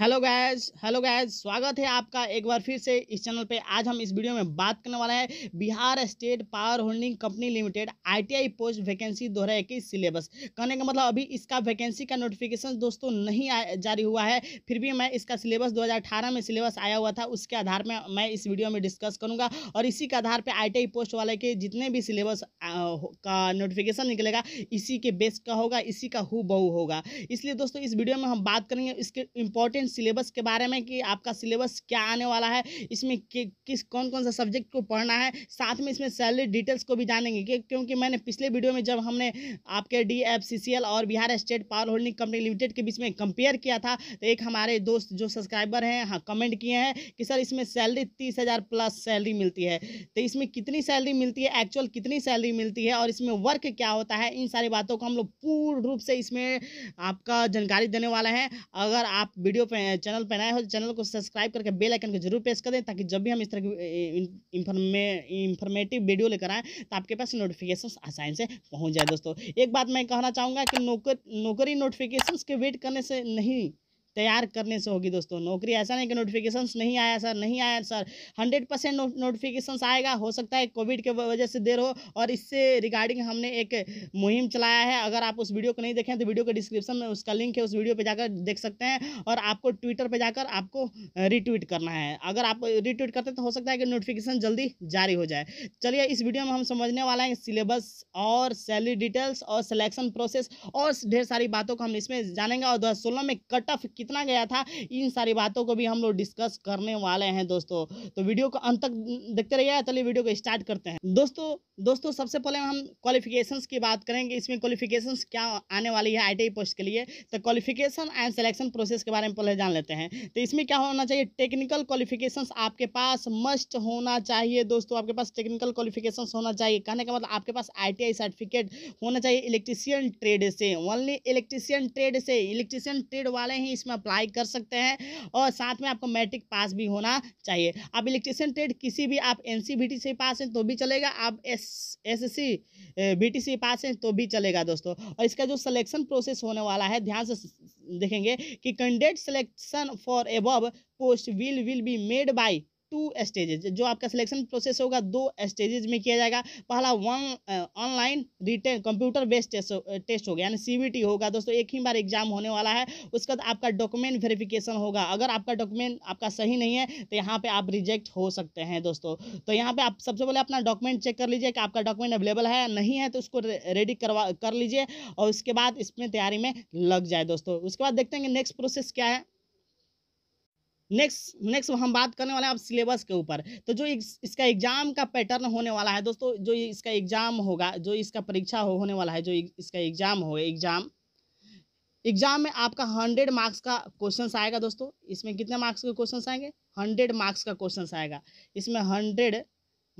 hello guys hello guys स्वागत है आपका एक बार फिर से इस चैनल पे आज हम इस वीडियो में बात करने वाला हैं Bihar state power holding company limited ITI post vacancy दो हज़ार इक्कीस सिलेबस कहने का मतलब अभी इसका वैकेंसी का नोटिफिकेशन दोस्तों नहीं जारी हुआ है फिर भी मैं इसका सिलेबस दो में सिलेबस आया हुआ था उसके आधार में मैं इस वीडियो में डिस्कस करूँगा और इसी के आधार पर आई पोस्ट वाले के जितने भी सिलेबस का नोटिफिकेशन निकलेगा इसी के बेस का होगा इसी का हु होगा इसलिए दोस्तों इस वीडियो में हम बात करेंगे इसके इम्पोर्टेंट सिलेबस के बारे में कि आपका सिलेबस क्या आने वाला है इसमें कि, किस कौन कौन सा सब्जेक्ट को पढ़ना है साथ में इसमें सैलरी डिटेल्स को भी जानेंगे कि, क्योंकि मैंने पिछले वीडियो में जब हमने आपके डी और Bihar state power holding company limited के बीच में कंपेयर किया था तो एक हमारे दोस्त जो सब्सक्राइबर हैं हाँ कमेंट किए हैं कि सर इसमें सैलरी तीस हज़ार प्लस सैलरी मिलती है तो इसमें कितनी सैलरी मिलती है एक्चुअल कितनी सैलरी मिलती है और इसमें वर्क क्या होता है इन सारी बातों को हम लोग पूर्ण रूप से इसमें आपका जानकारी देने वाला है अगर आप वीडियो पर चैनल पर नए हो तो चैनल को सब्सक्राइब करके बेल आइकन को जरूर प्रेस कर दें ताकि जब भी हम इस तरह की इन्फॉर्मे वीडियो लेकर आएँ तो आपके पास नोटिफिकेशन आसानी से पहुँच जाए दोस्तों एक बात मैं कहना चाहूँगा कि नौकर नौकरी नोटिफिकेशन के वेट करने से नहीं तैयार करने से होगी दोस्तों नौकरी ऐसा नहीं कि नोटिफिकेशन नहीं आया सर नहीं आया सर हंड्रेड परसेंट नोटिफिकेशन आएगा हो सकता है कोविड के वजह से देर हो और इससे रिगार्डिंग हमने एक मुहिम चलाया है अगर आप उस वीडियो को नहीं देखें तो वीडियो के डिस्क्रिप्शन में उसका लिंक है उस वीडियो पर जाकर देख सकते हैं और आपको ट्विटर पर जाकर आपको रिट्वीट करना है अगर आप रिट्वीट करते तो हो सकता है कि नोटिफिकेशन जल्दी जारी हो जाए चलिए इस वीडियो में हम समझने वाला है सिलेबस और सैलरी डिटेल्स और सिलेक्शन प्रोसेस और ढेर सारी बातों को हम इसमें जानेंगे और दो में कट ऑफ कितना गया था इन सारी बातों को भी हम लोग डिस्कस करने वाले हैं दोस्तों तो वीडियो को अंत तक देखते रहिए चलिए वीडियो को स्टार्ट करते हैं दोस्तों दोस्तों सबसे पहले हम क्वालिफिकेशंस की बात करेंगे इसमें क्वालिफिकेशंस क्या आने वाली है आईटीआई पोस्ट के लिए तो क्वालिफिकेशन एंड सिलेक्शन प्रोसेस के बारे में पहले जान लेते हैं तो इसमें क्या होना चाहिए टेक्निकल क्वालिफिकेशंस आपके पास मस्ट होना चाहिए दोस्तों आपके पास टेक्निकल क्वालिफिकेशन होना चाहिए कहने का मतलब आपके पास आई सर्टिफिकेट होना चाहिए इलेक्ट्रीशियन ट्रेड से ओनली इलेक्ट्रीशियन ट्रेड से इलेक्ट्रीशियन ट्रेड वाले ही इसमें में अप्लाई कर सकते हैं और साथ में आपको मैट्रिक पास भी होना चाहिए आप इलेक्ट्रिशियन ट्रेड किसी भी आप एन से पास हैं तो भी चलेगा आप एस एस सी से पास हैं तो भी चलेगा दोस्तों और इसका जो सलेक्शन प्रोसेस होने वाला है ध्यान से देखेंगे कि candidate selection for above post will will be made by two stages जो आपका सिलेक्शन प्रोसेस होगा दो स्टेजेज में किया जाएगा पहला one online written computer based test होगा यानी सी होगा दोस्तों एक ही बार एग्जाम होने वाला है उसके बाद आपका डॉक्यूमेंट वेरिफिकेशन होगा अगर आपका डॉक्यूमेंट आपका सही नहीं है तो यहाँ पर आप रिजेक्ट हो सकते हैं दोस्तों तो यहाँ पर आप सबसे पहले अपना डॉक्यूमेंट चेक कर लीजिए कि आपका डॉक्यूमेंट अवेलेबल है नहीं है तो उसको रेडी करवा कर लीजिए और उसके बाद इसमें तैयारी में लग जाए दोस्तों उसके बाद देखते हैं नेक्स्ट प्रोसेस क्या है नेक्स्ट नेक्स्ट हम बात करने वाले हैं अब सिलेबस के ऊपर तो जो इसका एग्जाम का पैटर्न होने वाला है दोस्तों जो इसका एग्जाम होगा जो इसका परीक्षा हो, होने वाला है जो इसका एग्जाम हो एग्जाम एग्जाम में आपका हंड्रेड मार्क्स का क्वेश्चन आएगा दोस्तों इसमें कितने मार्क्स के क्वेश्चन आएंगे हंड्रेड मार्क्स का क्वेश्चन आएगा इसमें हंड्रेड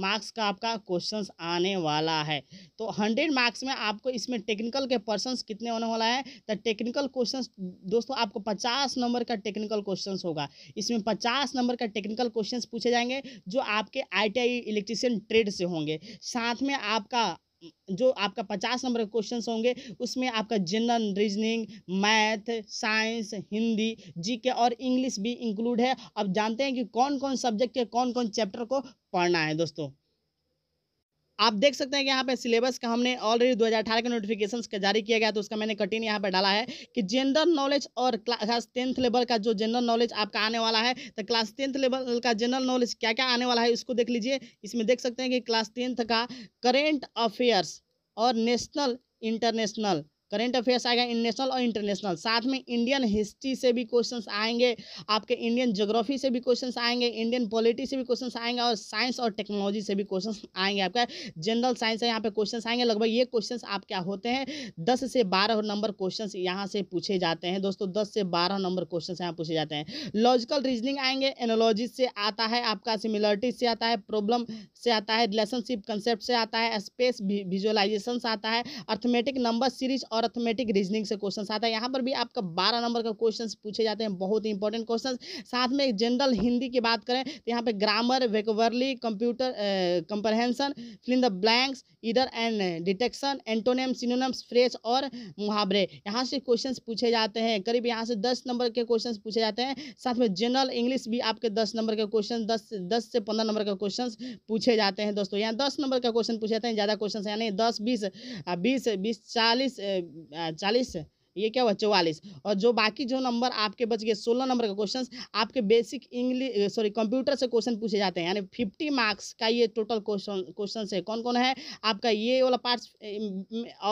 मार्क्स का आपका क्वेश्चन आने वाला है तो हंड्रेड मार्क्स में आपको इसमें टेक्निकल के पर्सन कितने होने वाला है तो टेक्निकल क्वेश्चन दोस्तों आपको पचास नंबर का टेक्निकल क्वेश्चन होगा इसमें पचास नंबर का टेक्निकल क्वेश्चन पूछे जाएंगे जो आपके आई इलेक्ट्रीशियन ट्रेड से होंगे साथ में आपका जो आपका पचास नंबर के क्वेश्चन होंगे उसमें आपका general reasoning math science Hindi GK और इंग्लिश भी इंक्लूड है अब जानते हैं कि कौन कौन सब्जेक्ट के कौन कौन चैप्टर को पढ़ना है दोस्तों आप देख सकते हैं कि यहाँ पे सिलेबस का हमने ऑलरेडी 2018 के नोटिफिकेशन का जारी किया गया तो उसका मैंने कटिन यहाँ पे डाला है कि जेनरल नॉलेज और क्लास टेंथ लेवल का जो जनरल नॉलेज आपका आने वाला है तो क्लास टेंथ लेवल का जनरल नॉलेज क्या क्या आने वाला है इसको देख लीजिए इसमें देख सकते हैं कि क्लास टेंथ का करेंट अफेयर्स और नेशनल इंटरनेशनल करेंट अफेयर्स आएगा इन नेशनल और इंटरनेशनल साथ में इंडियन हिस्ट्री से भी क्वेश्चंस आएंगे आपके इंडियन जोग्राफी से भी क्वेश्चंस आएंगे इंडियन पॉलिटी से भी क्वेश्चंस आएंगे और साइंस और टेक्नोलॉजी से भी क्वेश्चंस आएंगे आपका जनरल साइंस है यहाँ पे क्वेश्चंस आएंगे लगभग ये क्वेश्चंस आप क्या होते हैं दस से बारह नंबर क्वेश्चन यहाँ से पूछे जाते हैं दोस्तों दस से बारह नंबर क्वेश्चन यहाँ पूछे जाते हैं लॉजिकल रीजनिंग आएंगे एनोलॉजी से आता है आपका सिमिलरिटी से आता है प्रॉब्लम से आता है रिलेशनशिप कंसेप्ट से आता है स्पेस विजुअलाइजेशन से आता है अर्थमेटिक नंबर सीरीज और और अथमेटिक रीजनिंग से क्वेश्चन आता है यहाँ पर भी आपका बारह नंबर का क्वेश्चन पूछे जाते हैं बहुत ही इंपॉर्टेंट क्वेश्चन साथ में जनरल हिंदी की बात करें तो यहाँ पर grammar vocabulary computer comprehension filling the blanks इधर end detection antonym synonyms phrase और मुहावरे यहाँ से क्वेश्चन पूछे जाते हैं करीब यहाँ से दस नंबर के क्वेश्चन पूछे जाते हैं साथ में जनरल इंग्लिश भी आपके दस नंबर के क्वेश्चन दस दस से पंद्रह नंबर के क्वेश्चन पूछे जाते हैं दोस्तों यहाँ दस नंबर का क्वेश्चन पूछे जाते हैं ज़्यादा क्वेश्चन यानी दस बीस बीस बीस चालीस 啊，四十。ये क्या हुआ चौवालीस और जो बाकी जो नंबर आपके बच गए सोलह नंबर का क्वेश्चन आपके बेसिक इंग्लिश सॉरी कंप्यूटर से क्वेश्चन पूछे जाते हैं यानी फिफ्टी मार्क्स का ये टोटल क्वेश्चन क्वेश्चन है कौन कौन है आपका ये वाला पार्ट्स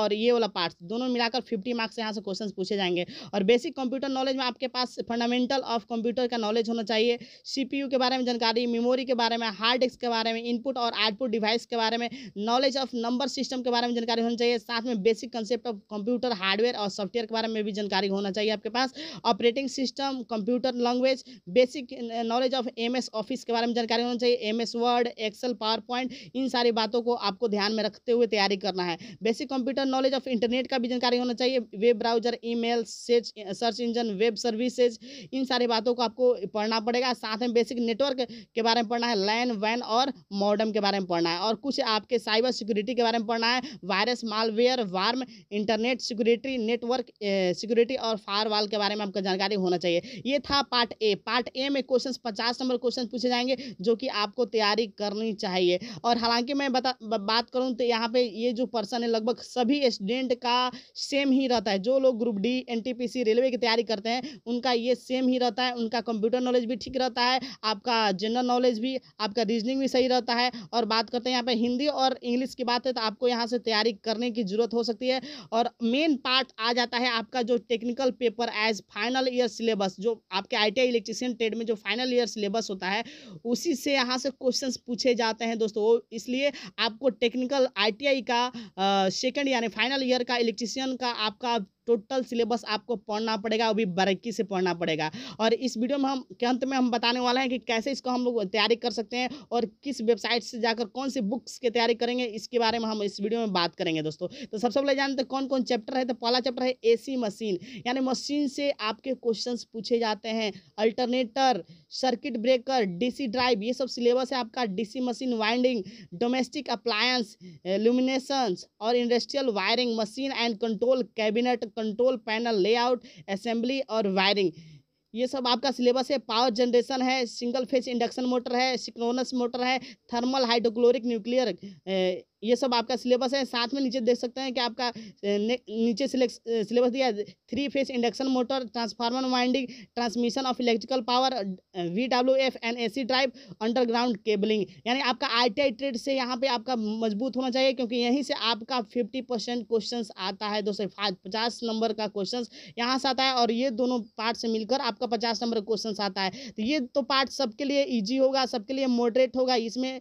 और ये वाला पार्ट्स दोनों मिलाकर फिफ्टी मार्क्स यहाँ से क्वेश्चन पूछे जाएंगे और बेसिक कंप्यूटर नॉलेज में आपके पास फंडामेंटल ऑफ कंप्यूटर का नॉलेज होना चाहिए सी के बारे में जानकारी मेमोरी के बारे में हार्ड डिस्क के बारे में इनपुट और आउटपुट डिवाइस के बारे में नॉलेज ऑफ नंबर सिस्टम के बारे में जानकारी होनी चाहिए साथ में basic concept of computer hardware और सॉफ्टवेयर के बारे में भी जानकारी होना चाहिए आपके पास operating system computer language basic knowledge of M Office के बारे में जानकारी होना चाहिए M Word Excel PowerPoint इन सारी बातों को आपको ध्यान में रखते हुए तैयारी करना है basic computer knowledge of internet का भी जानकारी होना चाहिए web browser email search search engine web services इन सारी बातों को आपको पढ़ना पड़ेगा साथ में बेसिक नेटवर्क के बारे में पढ़ना है लैन वैन और मॉडर्म के बारे में पढ़ना है और कुछ आपके साइबर सिक्योरिटी के बारे में पढ़ना है virus malware worm internet security network security और फायर वाल के बारे में आपको जानकारी होना चाहिए ये था पार्ट ए पार्ट ए में क्वेश्चन पचास नंबर क्वेश्चन पूछे जाएंगे जो कि आपको तैयारी करनी चाहिए और हालांकि मैं बता बात करूँ तो यहाँ पे ये जो पर्सन है लगभग सभी स्टूडेंट का सेम ही रहता है जो लोग ग्रुप डी एन रेलवे की तैयारी करते हैं उनका ये सेम ही रहता है उनका कंप्यूटर नॉलेज भी ठीक रहता है आपका जनरल नॉलेज भी आपका रीजनिंग भी सही रहता है और बात करते हैं यहाँ पे हिंदी और इंग्लिश की बात है तो आपको यहाँ से तैयारी करने की जरूरत हो सकती है और मेन पार्ट आ जाता है है आपका जो technical paper as final year syllabus जो आपके आई इलेक्ट्रिशियन ट्रेड में जो फाइनल ईयर सिलेबस होता है उसी से यहाँ से क्वेश्चन पूछे जाते हैं दोस्तों वो इसलिए आपको टेक्निकल आई का सेकेंड यानी फाइनल ईयर का इलेक्ट्रिशियन का आपका टोटल सिलेबस आपको पढ़ना पड़ेगा अभी भी बारीकी से पढ़ना पड़ेगा और इस वीडियो में हम के अंत में हम बताने वाले हैं कि कैसे इसको हम लोग तैयारी कर सकते हैं और किस वेबसाइट से जाकर कौन सी बुक्स की तैयारी करेंगे इसके बारे में हम इस वीडियो में बात करेंगे दोस्तों तो सबसे पहले जानते हैं कौन कौन चैप्टर है तो पहला चैप्टर है ए मशीन यानी मशीन से आपके क्वेश्चन पूछे जाते हैं alternator circuit breaker D drive ये सब सिलेबस है आपका D machine winding domestic appliance illuminations और industrial wiring machine and control cabinet control panel layout assembly और वायरिंग ये सब आपका सिलेबस है पावर जनरेशन है सिंगल फेज इंडक्शन मोटर है सिक्रोनस मोटर है थर्मल हाइड्रोक्लोरिक न्यूक्लियर ये सब आपका सिलेबस है साथ में नीचे देख सकते हैं कि आपका नीचे सिलेबस दिया three phase induction motor transformer winding transmission of electrical power V W F N A C drive underground cabling यानी आपका आई टी आई ट्रेड से यहाँ पे आपका मजबूत होना चाहिए क्योंकि यहीं से आपका फिफ्टी परसेंट क्वेश्चन आता है दोस्तों पचास नंबर का क्वेश्चन यहाँ से आता है और ये दोनों पार्ट से मिलकर आपका पचास नंबर क्वेश्चन आता है तो ये तो पार्ट सबके लिए ईजी होगा सबके लिए मॉडरेट होगा इसमें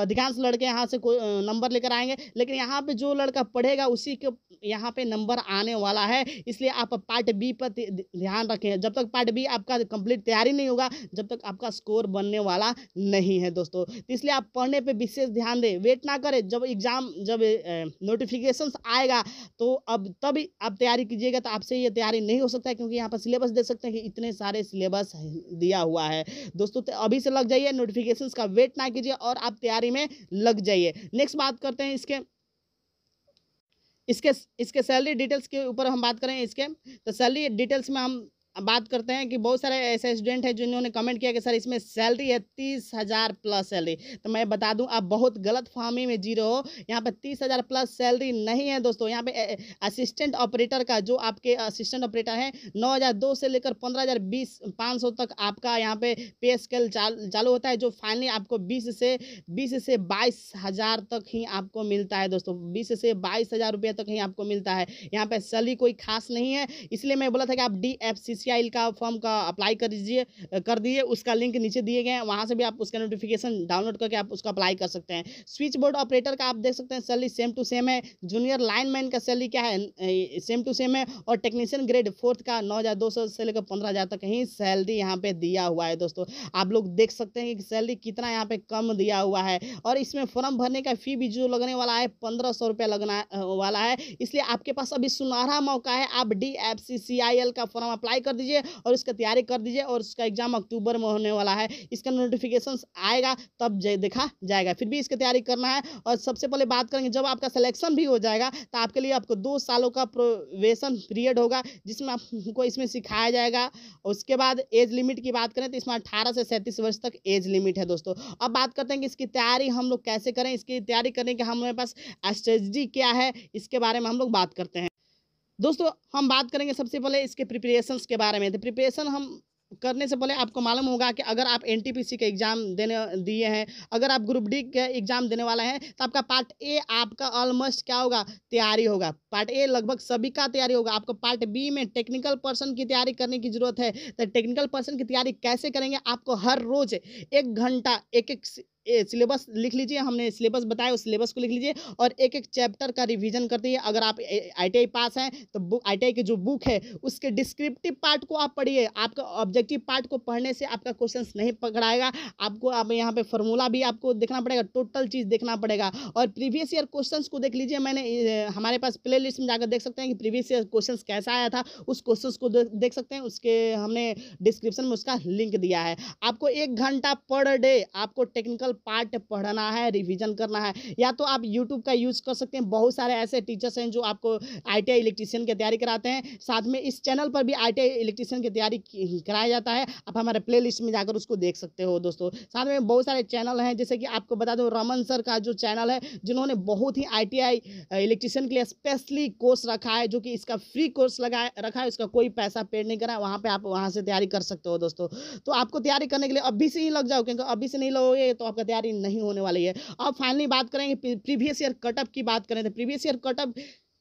अधिकांश लड़के यहाँ से नंबर लेकर कराएंगे लेकिन यहाँ पे जो लड़का पढ़ेगा उसी के यहाँ पे नंबर आने वाला है इसलिए आप पार्ट बी पर ध्यान रखें जब तक पार्ट बी आपका कंप्लीट तैयारी नहीं होगा जब तक आपका स्कोर बनने वाला नहीं है दोस्तों तो इसलिए आप पढ़ने पर विशेष ध्यान दें वेट ना करें जब एग्ज़ाम जब नोटिफिकेशन आएगा तो अब तभी आप तैयारी कीजिएगा तो आपसे ये तैयारी नहीं हो सकता है क्योंकि यहाँ पर सिलेबस दे सकते हैं कि इतने सारे सिलेबस दिया हुआ है दोस्तों तो अभी से लग जाइए नोटिफिकेशन का वेट ना कीजिए और आप तैयारी में लग जाइए नेक्स्ट बात करते हैं इसके इसके इसके सैलरी डिटेल्स के ऊपर हम बात करें इसके तो सैलरी डिटेल्स में हम बात करते हैं कि बहुत सारे ऐसे स्टूडेंट हैं जिन्होंने कमेंट किया कि सर इसमें सैलरी है तीस हज़ार प्लस सैलरी तो मैं बता दूं आप बहुत गलत फार्मी में जी रहे हो यहाँ पर तीस हज़ार प्लस सैलरी नहीं है दोस्तों यहाँ पे असिस्टेंट ऑपरेटर का जो आपके असिस्टेंट ऑपरेटर हैं नौ हज़ार दो से लेकर पंद्रह हज़ार बीस पाँच सौ तक आपका यहाँ पे पे स्केल चालू चालू होता है जो फाइनली आपको बीस से बीस से बाईस हज़ार तक ही आपको मिलता है दोस्तों बीस से बाईस हज़ार रुपये तक ही आपको मिलता है यहाँ पर सैलरी कोई खास नहीं है इसलिए मैं बोला था कि आप D F C C CIL का फॉर्म का अप्लाई कर दीजिए कर दीजिए उसका लिंक नीचे दिए गए हैं वहाँ से भी आप उसका नोटिफिकेशन डाउनलोड करके आप उसका अप्लाई कर सकते हैं स्विच बोर्ड ऑपरेटर का आप देख सकते हैं सैलरी सेम टू सेम है जूनियर लाइन मैन का सैलरी क्या है सेम टू सेम है और टेक्नीशियन ग्रेड फोर्थ का नौ से लेकर पंद्रह तक ही सैलरी यहाँ पर दिया हुआ है दोस्तों आप लोग देख सकते हैं कि सैलरी कितना यहाँ पर कम दिया हुआ है और इसमें फॉर्म भरने का फी भी जो लगने वाला है पंद्रह लगना वाला है इसलिए आपके पास अभी सुनहरा मौका है आप D F C C I L का फॉर्म अप्लाई कर दीजिए और उसका तैयारी कर दीजिए और उसका एग्जाम अक्टूबर में होने वाला है इसका नोटिफिकेशन आएगा तब देखा जाएगा फिर भी इसकी तैयारी करना है और सबसे पहले बात करेंगे जब आपका सिलेक्शन भी हो जाएगा तो आपके लिए आपको दो सालों का प्रोवेशन पीरियड होगा जिसमें आपको इसमें सिखाया जाएगा उसके बाद एज लिमिट की बात करें तो इसमें अट्ठारह से सैंतीस वर्ष तक एज लिमिट है दोस्तों अब बात करते हैं कि इसकी तैयारी हम लोग कैसे करें इसकी तैयारी करने के हमारे पास स्ट्रेटजी क्या है इसके बारे में हम लोग बात करते हैं दोस्तों हम बात करेंगे सबसे पहले इसके प्रिपरेशंस के बारे में तो प्रिपरेशन हम करने से पहले आपको मालूम होगा कि अगर आप एन के एग्ज़ाम देने दिए हैं अगर आप ग्रुप डी के एग्ज़ाम देने वाला है तो आपका पार्ट ए आपका ऑलमोस्ट क्या होगा तैयारी होगा पार्ट ए लगभग सभी का तैयारी होगा आपको पार्ट बी में टेक्निकल पर्सन की तैयारी करने की ज़रूरत है तो टेक्निकल पर्सन की तैयारी कैसे करेंगे आपको हर रोज़ एक घंटा एक एक सिलेबस लिख लीजिए हमने सिलेबस बताया उस सिलेबस को लिख लीजिए और एक एक चैप्टर का रिविजन करते हैं अगर आप आई पास हैं तो बुक आई की जो बुक है उसके डिस्क्रिप्टिव पार्ट को आप पढ़िए आपका ऑब्जेक्टिव पार्ट को पढ़ने से आपका क्वेश्चन नहीं पकड़ाएगा आपको आप यहाँ पर फॉर्मूला भी आपको देखना पड़ेगा टोटल चीज़ देखना पड़ेगा और प्रीवियस ईयर क्वेश्चन को देख लीजिए मैंने हमारे पास प्ले लिस्ट में जाकर देख सकते हैं कि प्रीवियस ईयर क्वेश्चन कैसा आया था उस क्वेश्चन को देख सकते हैं उसके हमने डिस्क्रिप्शन में उसका लिंक दिया है आपको एक घंटा पर डे आपको टेक्निकल पार्ट पढ़ना है रिविजन करना है या तो आप यूट्यूब का यूज़ कर सकते हैं बहुत सारे ऐसे टीचर्स हैं जो आपको आई इलेक्ट्रीशियन की तैयारी कराते हैं साथ में इस चैनल पर भी आई इलेक्ट्रीशियन की तैयारी कराया जाता है आप हमारे प्ले में जाकर उसको देख सकते हो दोस्तों साथ में बहुत सारे चैनल हैं जैसे कि आपको बता दूँ रमन सर का जो चैनल है जिन्होंने बहुत ही आई इलेक्ट्रीशियन के लिए स्पेशली कोर्स रखा है जो कि इसका फ्री कोर्स लगाया रखा है उसका कोई पैसा पेड नहीं करा वहाँ पर आप वहाँ से तैयारी कर सकते हो दोस्तों तो आपको तैयारी करने के लिए अभी से ही लग जाओ क्योंकि अभी से नहीं लगोगे तो आपका तैयारी नहीं होने वाली है अब फाइनली बात करेंगे प्रीवियस ईयर कटअप की बात करें तो प्रीवियस ईयर कटअप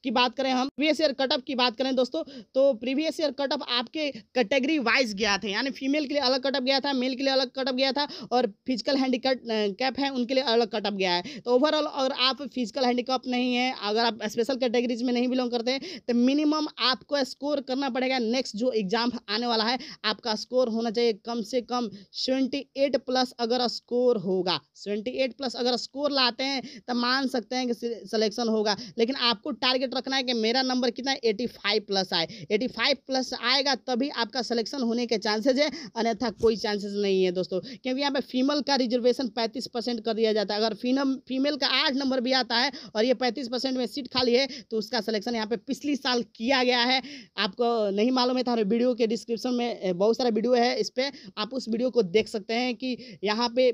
की बात करें हम प्रीवियस ईयर कटअप की बात करें दोस्तों तो प्रीवियस ईयर कटअप आपके कैटेगरी वाइज गया था यानी फीमेल के लिए अलग कटअप गया था मेल के लिए अलग कटअप गया था और फिजिकल हैंडीकैप कैप है उनके लिए अलग कटअप गया है तो ओवरऑल अगर आप फिजिकल हैंडीकैप नहीं है अगर आप स्पेशल कैटेगरीज में नहीं बिलोंग करते तो मिनिमम आपको स्कोर करना पड़ेगा नेक्स्ट जो एग्जाम आने वाला है आपका स्कोर होना चाहिए कम से कम सेवेंटी एट प्लस अगर स्कोर होगा सेवेंटी एट प्लस अगर स्कोर लाते हैं तो मान सकते हैं कि सिलेक्शन होगा लेकिन आपको टारगेट रखना है कि मेरा नंबर कितना एटी फाइव प्लस आए एटी फाइव प्लस आएगा तभी आपका सिलेक्शन होने के चांसेज है अन्यथा कोई चांसेस नहीं है दोस्तों क्योंकि यहाँ पे फीमेल का रिजर्वेशन पैंतीस परसेंट कर दिया जाता है अगर फीनम फीमेल का आठ नंबर भी आता है और ये पैंतीस परसेंट में सीट खाली है तो उसका सिलेक्शन यहाँ पे पिछली साल किया गया है आपको नहीं मालूम है तो वीडियो के डिस्क्रिप्शन में बहुत सारा वीडियो है इस पर आप उस वीडियो को देख सकते हैं कि यहाँ पे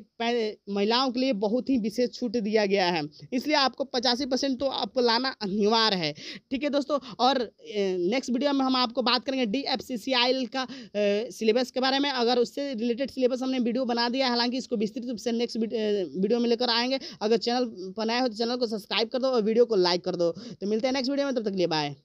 महिलाओं के लिए बहुत ही विशेष छूट दिया गया है इसलिए आपको पचासी परसेंट तो आपको लाना अनिवार्य है ठीक है दोस्तों और नेक्स्ट वीडियो में हम आपको बात करेंगे डी का सिलेबस के बारे में अगर उससे रिलेटेड सिलेबस हमने वीडियो बना दिया हालांकि इसको विस्तृत रूप से नेक्स्ट वीडियो में लेकर आएंगे अगर चैनल बनाए हो तो चैनल को सब्सक्राइब कर दो और वीडियो को लाइक कर दो तो मिलते हैं नेक्स्ट वीडियो में तब तक लिए बाय